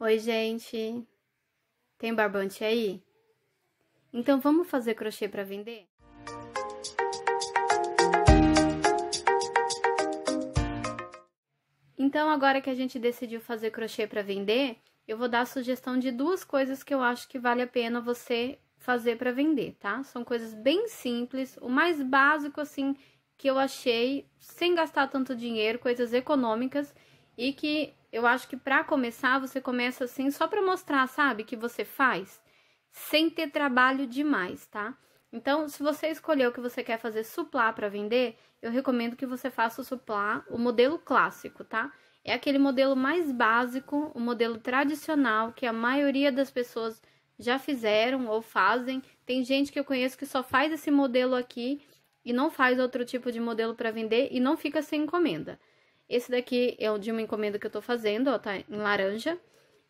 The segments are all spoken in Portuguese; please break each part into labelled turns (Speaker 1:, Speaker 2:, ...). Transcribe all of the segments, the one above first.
Speaker 1: Oi, gente. Tem barbante aí? Então vamos fazer crochê para vender? Então agora que a gente decidiu fazer crochê para vender, eu vou dar a sugestão de duas coisas que eu acho que vale a pena você fazer para vender, tá? São coisas bem simples, o mais básico assim que eu achei, sem gastar tanto dinheiro, coisas econômicas e que eu acho que para começar, você começa assim só para mostrar, sabe, que você faz, sem ter trabalho demais, tá? Então, se você escolheu que você quer fazer suplá para vender, eu recomendo que você faça o suplá, o modelo clássico, tá? É aquele modelo mais básico, o modelo tradicional que a maioria das pessoas já fizeram ou fazem. Tem gente que eu conheço que só faz esse modelo aqui e não faz outro tipo de modelo para vender e não fica sem encomenda. Esse daqui é o de uma encomenda que eu tô fazendo, ó, tá em laranja.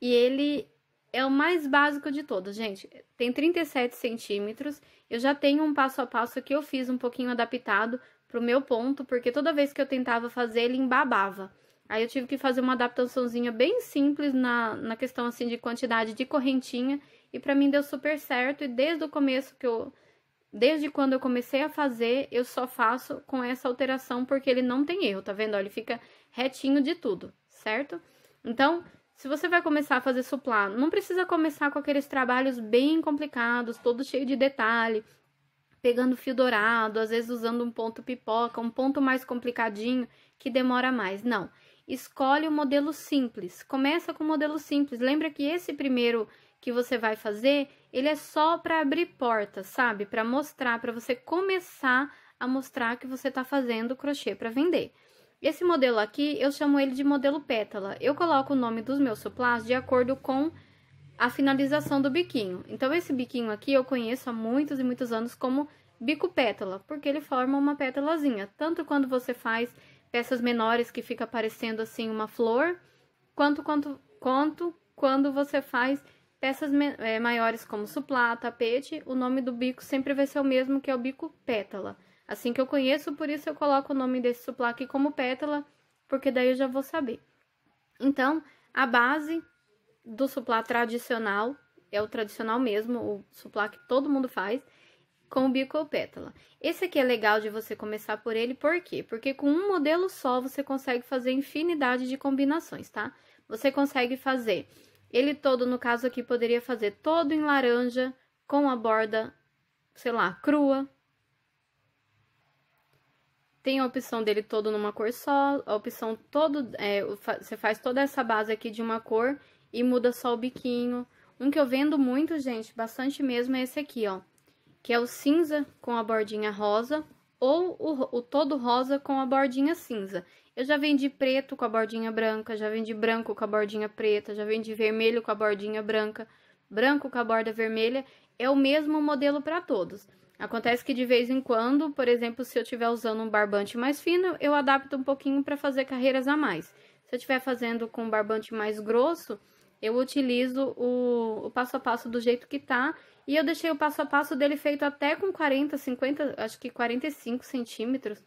Speaker 1: E ele é o mais básico de todos, gente. Tem 37 centímetros. Eu já tenho um passo a passo que eu fiz um pouquinho adaptado pro meu ponto, porque toda vez que eu tentava fazer, ele embabava. Aí eu tive que fazer uma adaptaçãozinha bem simples na, na questão, assim, de quantidade de correntinha. E para mim deu super certo. E desde o começo que eu Desde quando eu comecei a fazer, eu só faço com essa alteração porque ele não tem erro, tá vendo? ele fica retinho de tudo, certo? Então, se você vai começar a fazer suplá, não precisa começar com aqueles trabalhos bem complicados, todo cheio de detalhe, pegando fio dourado, às vezes usando um ponto pipoca, um ponto mais complicadinho que demora mais. Não. Escolhe o um modelo simples. Começa com o um modelo simples. Lembra que esse primeiro que você vai fazer, ele é só para abrir portas, sabe? Para mostrar, para você começar a mostrar que você está fazendo crochê para vender. Esse modelo aqui, eu chamo ele de modelo pétala. Eu coloco o nome dos meus suplás de acordo com a finalização do biquinho. Então, esse biquinho aqui eu conheço há muitos e muitos anos como bico pétala, porque ele forma uma pétalazinha. Tanto quando você faz peças menores que fica parecendo assim uma flor, quanto, quanto, quanto quando você faz Peças é, maiores como suplá, tapete, o nome do bico sempre vai ser o mesmo que é o bico pétala. Assim que eu conheço, por isso eu coloco o nome desse suplá aqui como pétala, porque daí eu já vou saber. Então, a base do suplá tradicional é o tradicional mesmo, o suplá que todo mundo faz, com o bico ou pétala. Esse aqui é legal de você começar por ele, por quê? Porque com um modelo só você consegue fazer infinidade de combinações, tá? Você consegue fazer ele todo, no caso aqui, poderia fazer todo em laranja, com a borda, sei lá, crua. Tem a opção dele todo numa cor só, a opção todo, é, você faz toda essa base aqui de uma cor e muda só o biquinho. Um que eu vendo muito, gente, bastante mesmo, é esse aqui, ó. Que é o cinza com a bordinha rosa ou o, o todo rosa com a bordinha cinza. Eu já vendi preto com a bordinha branca, já vendi branco com a bordinha preta, já vendi vermelho com a bordinha branca, branco com a borda vermelha. É o mesmo modelo para todos. Acontece que de vez em quando, por exemplo, se eu estiver usando um barbante mais fino, eu adapto um pouquinho para fazer carreiras a mais. Se eu estiver fazendo com um barbante mais grosso, eu utilizo o, o passo a passo do jeito que tá e eu deixei o passo a passo dele feito até com 40, 50, acho que 45 centímetros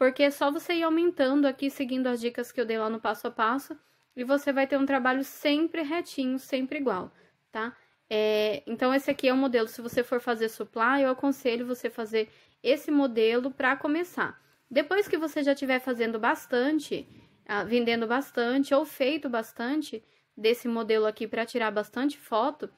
Speaker 1: porque é só você ir aumentando aqui, seguindo as dicas que eu dei lá no passo a passo, e você vai ter um trabalho sempre retinho, sempre igual, tá? É, então, esse aqui é o modelo, se você for fazer supply, eu aconselho você fazer esse modelo para começar. Depois que você já estiver fazendo bastante, ah, vendendo bastante ou feito bastante desse modelo aqui para tirar bastante foto,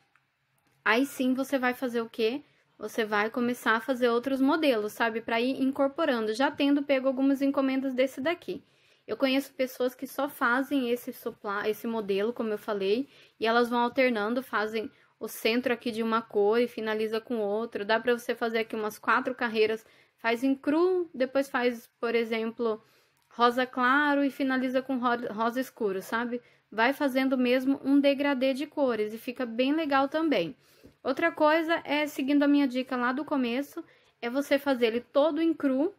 Speaker 1: aí sim você vai fazer o quê? você vai começar a fazer outros modelos, sabe? Para ir incorporando, já tendo pego algumas encomendas desse daqui. Eu conheço pessoas que só fazem esse supla, esse modelo, como eu falei, e elas vão alternando, fazem o centro aqui de uma cor e finaliza com outro. Dá para você fazer aqui umas quatro carreiras, faz em cru, depois faz, por exemplo, rosa claro e finaliza com rosa escuro, sabe? Vai fazendo mesmo um degradê de cores e fica bem legal também. Outra coisa é, seguindo a minha dica lá do começo, é você fazer ele todo em cru.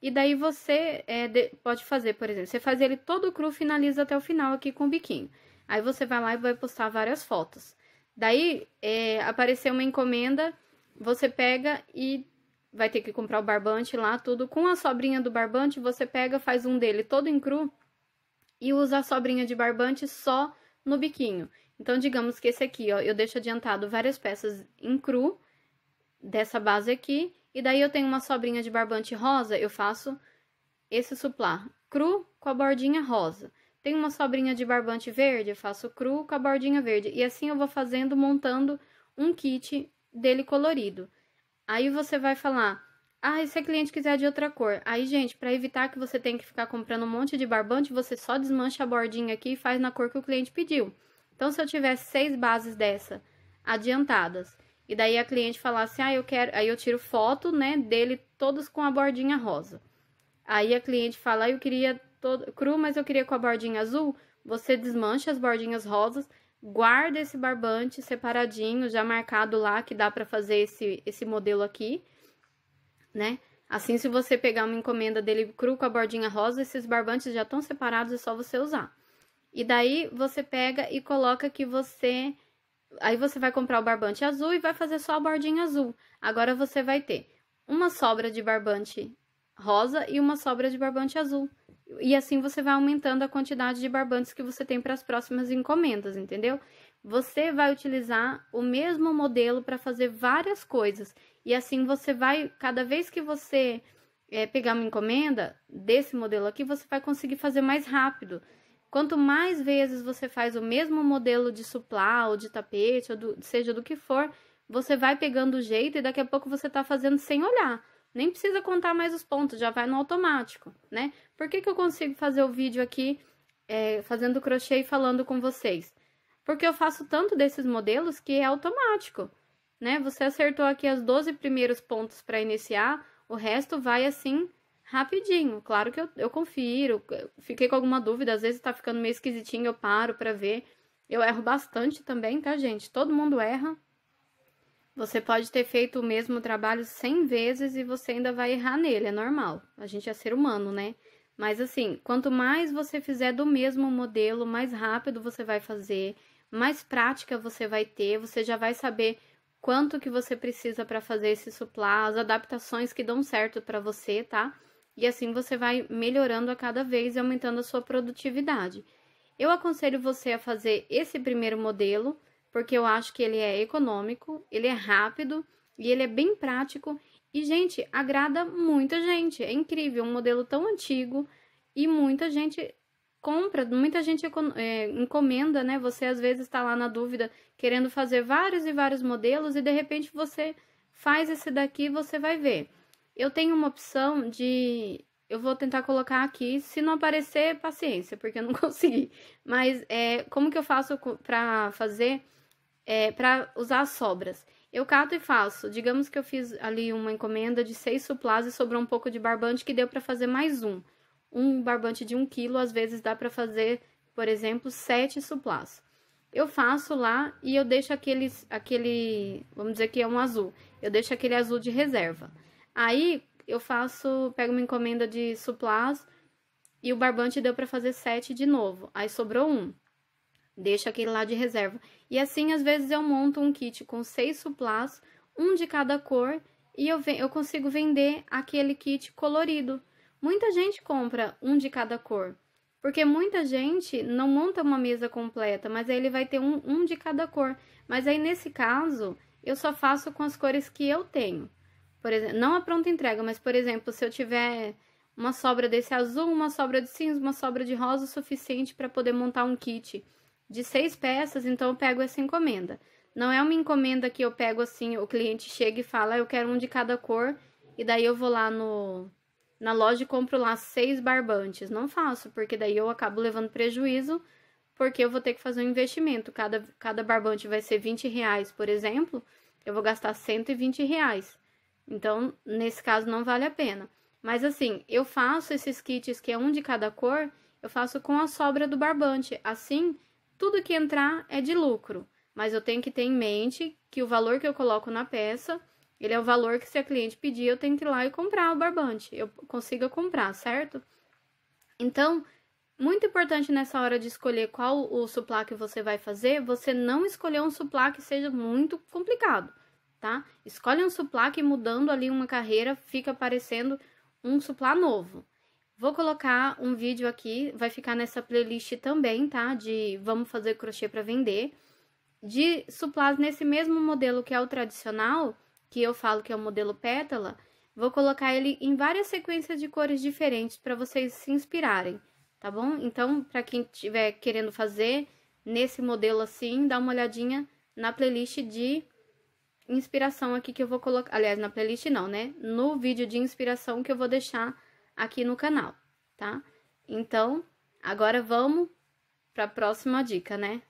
Speaker 1: E daí você é, de, pode fazer, por exemplo, você faz ele todo cru, finaliza até o final aqui com o biquinho. Aí você vai lá e vai postar várias fotos. Daí é, apareceu uma encomenda, você pega e vai ter que comprar o barbante lá, tudo. Com a sobrinha do barbante, você pega, faz um dele todo em cru e usa a sobrinha de barbante só no biquinho. Então, digamos que esse aqui, ó, eu deixo adiantado várias peças em cru dessa base aqui, e daí eu tenho uma sobrinha de barbante rosa, eu faço esse suplá cru com a bordinha rosa. Tem uma sobrinha de barbante verde, eu faço cru com a bordinha verde. E assim eu vou fazendo, montando um kit dele colorido. Aí você vai falar, ah, e se a cliente quiser de outra cor? Aí, gente, para evitar que você tenha que ficar comprando um monte de barbante, você só desmancha a bordinha aqui e faz na cor que o cliente pediu. Então, se eu tivesse seis bases dessa adiantadas, e daí a cliente falasse, ah, eu quero. Aí eu tiro foto, né, dele todos com a bordinha rosa. Aí a cliente fala, ah, eu queria todo cru, mas eu queria com a bordinha azul. Você desmancha as bordinhas rosas, guarda esse barbante separadinho, já marcado lá que dá para fazer esse, esse modelo aqui, né? Assim, se você pegar uma encomenda dele cru com a bordinha rosa, esses barbantes já estão separados, é só você usar. E daí você pega e coloca que você. Aí você vai comprar o barbante azul e vai fazer só a bordinha azul. Agora você vai ter uma sobra de barbante rosa e uma sobra de barbante azul. E assim você vai aumentando a quantidade de barbantes que você tem para as próximas encomendas, entendeu? Você vai utilizar o mesmo modelo para fazer várias coisas. E assim você vai, cada vez que você é, pegar uma encomenda desse modelo aqui, você vai conseguir fazer mais rápido. Quanto mais vezes você faz o mesmo modelo de suplá ou de tapete, ou do, seja do que for, você vai pegando o jeito e daqui a pouco você está fazendo sem olhar. Nem precisa contar mais os pontos, já vai no automático, né? Por que, que eu consigo fazer o vídeo aqui é, fazendo crochê e falando com vocês? Porque eu faço tanto desses modelos que é automático, né? Você acertou aqui as 12 primeiros pontos para iniciar, o resto vai assim rapidinho. Claro que eu, eu confiro, fiquei com alguma dúvida, às vezes tá ficando meio esquisitinho, eu paro para ver. Eu erro bastante também, tá, gente? Todo mundo erra. Você pode ter feito o mesmo trabalho 100 vezes e você ainda vai errar nele, é normal. A gente é ser humano, né? Mas assim, quanto mais você fizer do mesmo modelo, mais rápido você vai fazer, mais prática você vai ter, você já vai saber quanto que você precisa para fazer esse suplá, as adaptações que dão certo para você, tá? E assim você vai melhorando a cada vez e aumentando a sua produtividade. Eu aconselho você a fazer esse primeiro modelo, porque eu acho que ele é econômico, ele é rápido e ele é bem prático. E, gente, agrada muita gente. É incrível, um modelo tão antigo e muita gente compra, muita gente é, encomenda, né? Você às vezes está lá na dúvida, querendo fazer vários e vários modelos e de repente você faz esse daqui e você vai ver. Eu tenho uma opção de. Eu vou tentar colocar aqui. Se não aparecer, paciência, porque eu não consegui. Mas é, como que eu faço para fazer. É, para usar as sobras? Eu cato e faço. Digamos que eu fiz ali uma encomenda de seis suplás e sobrou um pouco de barbante que deu para fazer mais um. Um barbante de um quilo, às vezes dá para fazer, por exemplo, sete suplás. Eu faço lá e eu deixo aqueles, aquele, vamos dizer que é um azul. Eu deixo aquele azul de reserva. Aí eu faço, pego uma encomenda de suplás e o barbante deu para fazer sete de novo. Aí sobrou um. Deixa aquele lá de reserva. E assim, às vezes, eu monto um kit com seis suplás, um de cada cor, e eu, eu consigo vender aquele kit colorido. Muita gente compra um de cada cor, porque muita gente não monta uma mesa completa, mas aí ele vai ter um, um de cada cor. Mas aí, nesse caso, eu só faço com as cores que eu tenho. Por exemplo, não a pronta entrega, mas por exemplo, se eu tiver uma sobra desse azul, uma sobra de cinza, uma sobra de rosa o suficiente para poder montar um kit de seis peças, então eu pego essa encomenda. Não é uma encomenda que eu pego assim, o cliente chega e fala, ah, eu quero um de cada cor, e daí eu vou lá no, na loja e compro lá seis barbantes. Não faço, porque daí eu acabo levando prejuízo, porque eu vou ter que fazer um investimento. Cada, cada barbante vai ser 20 reais, por exemplo, eu vou gastar 120 reais. Então, nesse caso, não vale a pena. Mas assim, eu faço esses kits que é um de cada cor, eu faço com a sobra do barbante. Assim, tudo que entrar é de lucro. Mas eu tenho que ter em mente que o valor que eu coloco na peça, ele é o valor que se a cliente pedir, eu tenho que ir lá e comprar o barbante. Eu consigo comprar, certo? Então, muito importante nessa hora de escolher qual o suplá que você vai fazer, você não escolher um suplá que seja muito complicado tá? Escolhe um suplá que mudando ali uma carreira fica aparecendo um suplá novo. Vou colocar um vídeo aqui, vai ficar nessa playlist também, tá? De vamos fazer crochê para vender. De suplás nesse mesmo modelo que é o tradicional, que eu falo que é o modelo pétala, vou colocar ele em várias sequências de cores diferentes para vocês se inspirarem, tá bom? Então, para quem estiver querendo fazer nesse modelo assim, dá uma olhadinha na playlist de inspiração aqui que eu vou colocar. Aliás, na playlist não, né? No vídeo de inspiração que eu vou deixar aqui no canal, tá? Então, agora vamos para a próxima dica, né?